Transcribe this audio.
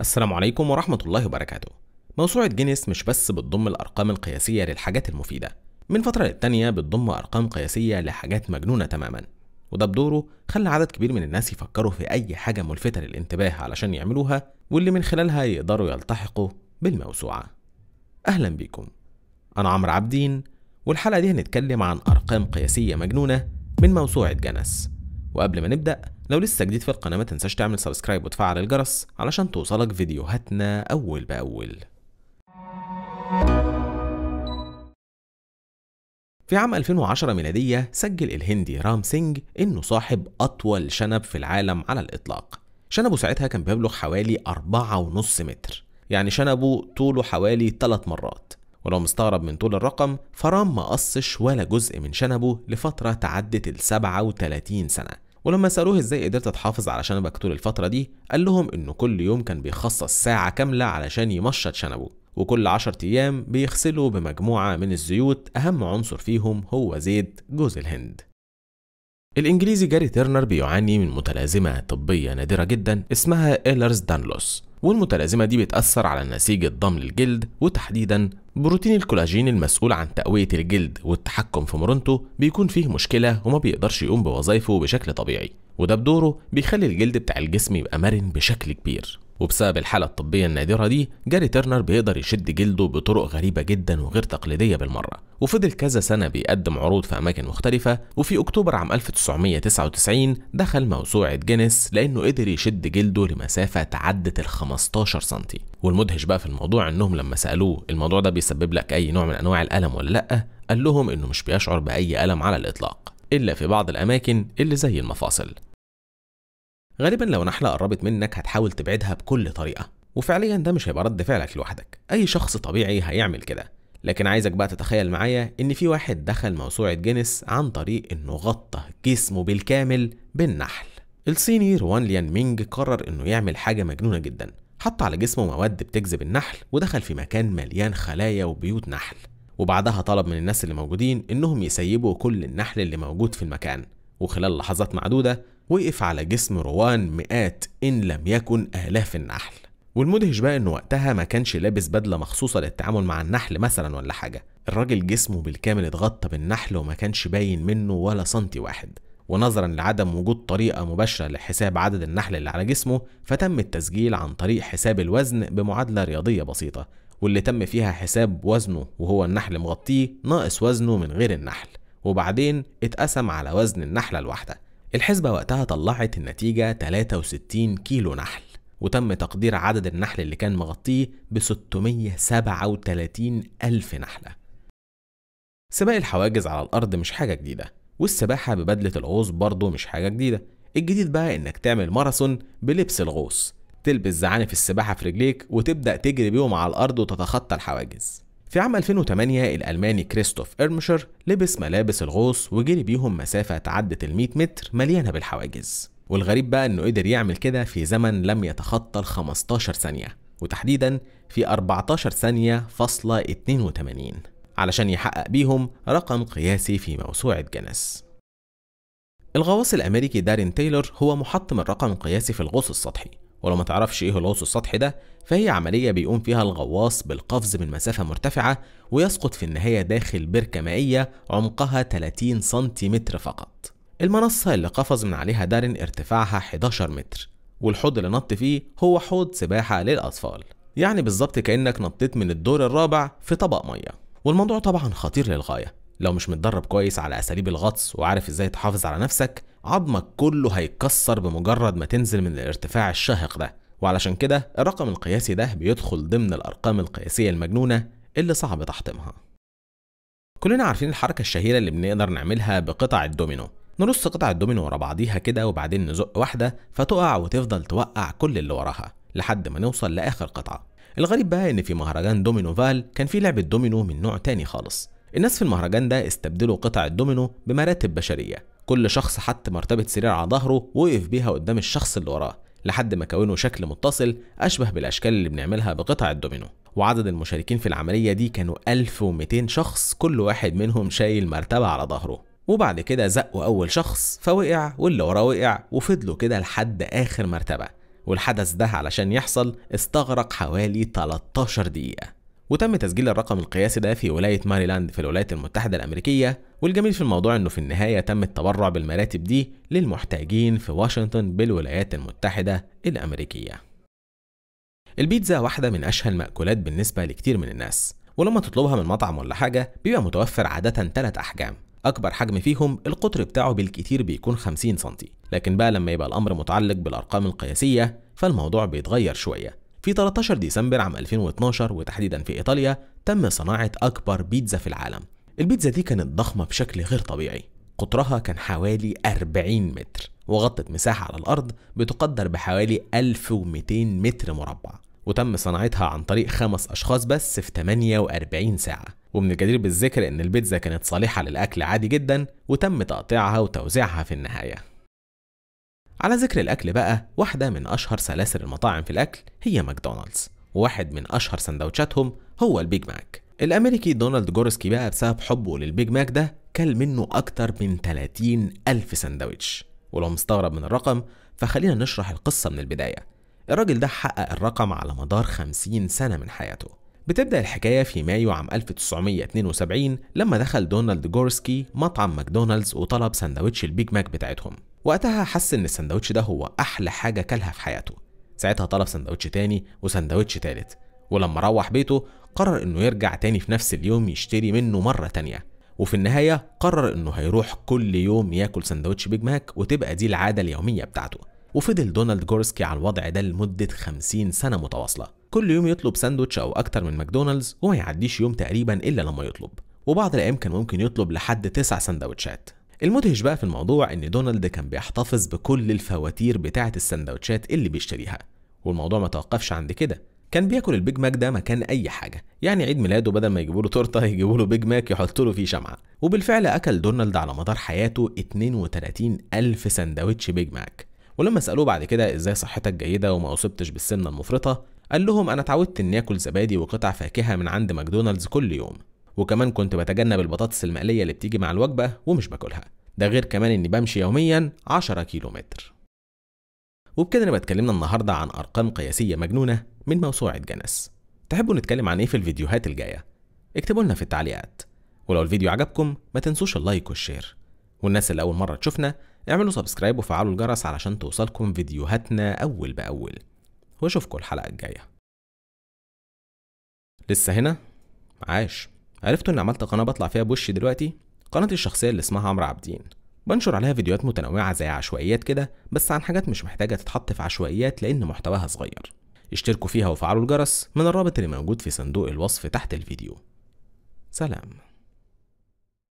السلام عليكم ورحمة الله وبركاته موسوعة جينيس مش بس بتضم الأرقام القياسية للحاجات المفيدة من فترة للتانية بتضم أرقام قياسية لحاجات مجنونة تماما وده بدوره خلى عدد كبير من الناس يفكروا في أي حاجة ملفتة للانتباه علشان يعملوها واللي من خلالها يقدروا يلتحقوا بالموسوعة أهلا بيكم أنا عمرو عابدين والحلقة دي هنتكلم عن أرقام قياسية مجنونة من موسوعة جنس وقبل ما نبدأ لو لسه جديد في القناة ما تنساش تعمل سبسكرايب وتفعل الجرس علشان توصلك فيديوهاتنا أول بأول في عام 2010 ميلادية سجل الهندي رام سينج إنه صاحب أطول شنب في العالم على الإطلاق شنبه ساعتها كان بيبلغ حوالي 4.5 متر يعني شنبه طوله حوالي 3 مرات ولو مستغرب من طول الرقم فرام ما قصش ولا جزء من شنبه لفترة تعدت ال 37 سنة ولما سألوه ازاي قدرت تحافظ على شنبك طول الفترة دي قال لهم انه كل يوم كان بيخصص ساعة كاملة علشان يمشط شنبه وكل 10 ايام بيغسله بمجموعة من الزيوت اهم عنصر فيهم هو زيت جوز الهند الانجليزي جاري تيرنر بيعاني من متلازمة طبية نادرة جدا اسمها ايلرز دانلوس والمتلازمة دي بتأثر على نسيج الضم للجلد وتحديدا بروتين الكولاجين المسؤول عن تقوية الجلد والتحكم في مرونته بيكون فيه مشكلة وما بيقدرش يقوم بوظائفه بشكل طبيعي وده بدوره بيخلي الجلد بتاع الجسم يبقى مرن بشكل كبير وبسبب الحالة الطبية النادرة دي جاري ترنر بيقدر يشد جلده بطرق غريبة جدا وغير تقليدية بالمرة وفضل كذا سنة بيقدم عروض في أماكن مختلفة وفي أكتوبر عام 1999 دخل موسوعة جينيس لأنه قدر يشد جلده لمسافة تعدت ال 15 سنتي والمدهش بقى في الموضوع إنهم لما سألوه الموضوع ده بيسبب لك أي نوع من أنواع الألم ولا لأ قال لهم إنه مش بيشعر بأي ألم على الإطلاق إلا في بعض الأماكن اللي زي المفاصل غالبا لو نحلة قربت منك هتحاول تبعدها بكل طريقة وفعليا ده مش هيبقى رد فعلك لوحدك أي شخص طبيعي هيعمل كده لكن عايزك بقى تتخيل معايا إن في واحد دخل موسوعة جينيس عن طريق إنه غطى جسمه بالكامل بالنحل الصيني روان ليان مينج قرر إنه يعمل حاجة مجنونة جدا حط على جسمه مواد بتجذب النحل ودخل في مكان مليان خلايا وبيوت نحل وبعدها طلب من الناس اللي موجودين إنهم يسيبوا كل النحل اللي موجود في المكان وخلال لحظات معدودة وقف على جسم روان مئات إن لم يكن آلاف النحل والمدهش بقى إنه وقتها ما كانش لابس بدلة مخصوصة للتعامل مع النحل مثلا ولا حاجة الراجل جسمه بالكامل اتغطى بالنحل وما كانش باين منه ولا سنتي واحد ونظرا لعدم وجود طريقة مباشرة لحساب عدد النحل اللي على جسمه فتم التسجيل عن طريق حساب الوزن بمعادلة رياضية بسيطة واللي تم فيها حساب وزنه وهو النحل مغطيه ناقص وزنه من غير النحل وبعدين اتقسم على وزن النحلة الواحدة الحسبة وقتها طلعت النتيجة 63 كيلو نحل وتم تقدير عدد النحل اللي كان مغطيه ب 637 ألف نحلة سباق الحواجز على الأرض مش حاجة جديدة والسباحة ببدلة الغوص برضه مش حاجة جديدة الجديد بقى إنك تعمل ماراثون بلبس الغوص تلبس زعانف السباحة في رجليك وتبدأ تجري بيهم على الأرض وتتخطى الحواجز في عام 2008 الألماني كريستوف إرمشر لبس ملابس الغوص وجري بيهم مسافة تعدت ال 100 متر مليانة بالحواجز والغريب بقى إنه قدر يعمل كده في زمن لم يتخطى ال 15 ثانية وتحديدا في 14 ثانية فاصلة 82 علشان يحقق بيهم رقم قياسي في موسوعة جنس الغواص الأمريكي دارين تايلور هو محطم الرقم القياسي في الغوص السطحي ولو ما تعرفش ايه الغوص السطحي ده فهي عملية بيقوم فيها الغواص بالقفز من مسافة مرتفعة ويسقط في النهاية داخل بركة مائية عمقها 30 سنتيمتر فقط المنصة اللي قفز من عليها دارين ارتفاعها 11 متر والحوض اللي نط فيه هو حوض سباحة للأطفال يعني بالظبط كأنك نطيت من الدور الرابع في طبق مية والموضوع طبعا خطير للغاية لو مش متدرب كويس على أساليب الغطس وعارف ازاي تحافظ على نفسك عظمك كله هيتكسر بمجرد ما تنزل من الارتفاع الشاهق ده وعلشان كده الرقم القياسي ده بيدخل ضمن الأرقام القياسية المجنونة اللي صعب تحطيمها كلنا عارفين الحركة الشهيرة اللي بنقدر نعملها بقطع الدومينو نرص قطع الدومينو ورا بعضيها كده وبعدين نزق واحدة فتقع وتفضل توقع كل اللي وراها لحد ما نوصل لآخر قطعة الغريب بقى إن في مهرجان دومينو فال كان في لعبة دومينو من نوع تاني خالص الناس في المهرجان ده استبدلوا قطع الدومينو بمراتب بشرية كل شخص حط مرتبة سرير على ظهره ووقف بيها قدام الشخص اللي وراه لحد ما كونوا شكل متصل أشبه بالأشكال اللي بنعملها بقطع الدومينو وعدد المشاركين في العملية دي كانوا 1200 شخص كل واحد منهم شايل مرتبة على ظهره وبعد كده زقوا أول شخص فوقع واللي وراه وقع وفضلوا كده لحد آخر مرتبة والحدث ده علشان يحصل استغرق حوالي 13 دقيقة وتم تسجيل الرقم القياسي ده في ولاية ماريلاند في الولايات المتحدة الأمريكية والجميل في الموضوع إنه في النهاية تم التبرع بالمراتب دي للمحتاجين في واشنطن بالولايات المتحدة الأمريكية البيتزا واحدة من أشهى المأكولات بالنسبة لكتير من الناس ولما تطلبها من مطعم ولا حاجة بيبقى متوفر عادة ثلاث أحجام أكبر حجم فيهم القطر بتاعه بالكتير بيكون 50 سنتي لكن بقى لما يبقى الأمر متعلق بالأرقام القياسية فالموضوع بيتغير شوية في 13 ديسمبر عام 2012 وتحديدا في إيطاليا تم صناعة أكبر بيتزا في العالم البيتزا دي كانت ضخمة بشكل غير طبيعي قطرها كان حوالي 40 متر وغطت مساحة على الأرض بتقدر بحوالي 1200 متر مربع وتم صناعتها عن طريق خمس أشخاص بس في 48 ساعة ومن الجدير بالذكر إن البيتزا كانت صالحة للأكل عادي جدا وتم تقطيعها وتوزيعها في النهاية على ذكر الأكل بقى واحدة من أشهر سلاسل المطاعم في الأكل هي ماكدونالدز وواحد من أشهر سندوتشاتهم هو البيج ماك الأمريكي دونالد جورسكي بقى بسبب حبه للبيج ماك ده كل منه أكتر من 30 ألف سندوتش ولو مستغرب من الرقم فخلينا نشرح القصة من البداية الراجل ده حقق الرقم على مدار 50 سنة من حياته بتبدأ الحكاية في مايو عام 1972 لما دخل دونالد جورسكي مطعم ماكدونالدز وطلب سندوتش البيج ماك بتاعتهم وقتها حس إن السندوتش ده هو أحلى حاجة كلها في حياته ساعتها طلب سندوتش تاني وسندوتش تالت ولما روح بيته قرر إنه يرجع تاني في نفس اليوم يشتري منه مرة تانية وفي النهاية قرر إنه هيروح كل يوم ياكل سندوتش بيج ماك وتبقى دي العادة اليومية بتاعته وفضل دونالد جورسكي على الوضع ده لمدة 50 سنة متواصلة كل يوم يطلب ساندوتش أو أكتر من ماكدونالدز وما يعديش يوم تقريبا إلا لما يطلب وبعض الأيام كان ممكن يطلب لحد تسع سندوتشات المدهش بقى في الموضوع ان دونالد كان بيحتفظ بكل الفواتير بتاعه السندوتشات اللي بيشتريها والموضوع ما توقفش عند كده كان بياكل البيج ماك ده مكان اي حاجه يعني عيد ميلاده بدل ما يجيبوا له تورته يجيبوا له بيج ماك يحطوا له فيه شمعه وبالفعل اكل دونالد على مدار حياته 32 الف سندوتش بيج ماك ولما سالوه بعد كده ازاي صحتك جيده وما اصبتش بالسمنه المفرطه قال لهم انا اتعودت اني اكل زبادي وقطع فاكهه من عند ماكدونالدز كل يوم وكمان كنت بتجنب البطاطس المقلية اللي بتيجي مع الوجبة ومش باكلها ده غير كمان اني بمشي يوميا 10 كيلو متر وبكده نبقى اتكلمنا النهاردة عن أرقام قياسية مجنونة من موسوعة جنس تحبوا نتكلم عن ايه في الفيديوهات الجاية اكتبوا لنا في التعليقات ولو الفيديو عجبكم ما تنسوش اللايك والشير والناس اللي أول مرة تشوفنا اعملوا سبسكرايب وفعلوا الجرس علشان توصلكم فيديوهاتنا أول بأول واشوفكم الحلقة الجاية لسه هنا؟ عاش عرفت ان عملت قناه بطلع فيها بوشي دلوقتي قناتي الشخصيه اللي اسمها عمرو عابدين بنشر عليها فيديوهات متنوعه زي عشوائيات كده بس عن حاجات مش محتاجه تتحط في عشوائيات لان محتواها صغير اشتركوا فيها وفعلوا الجرس من الرابط اللي موجود في صندوق الوصف تحت الفيديو سلام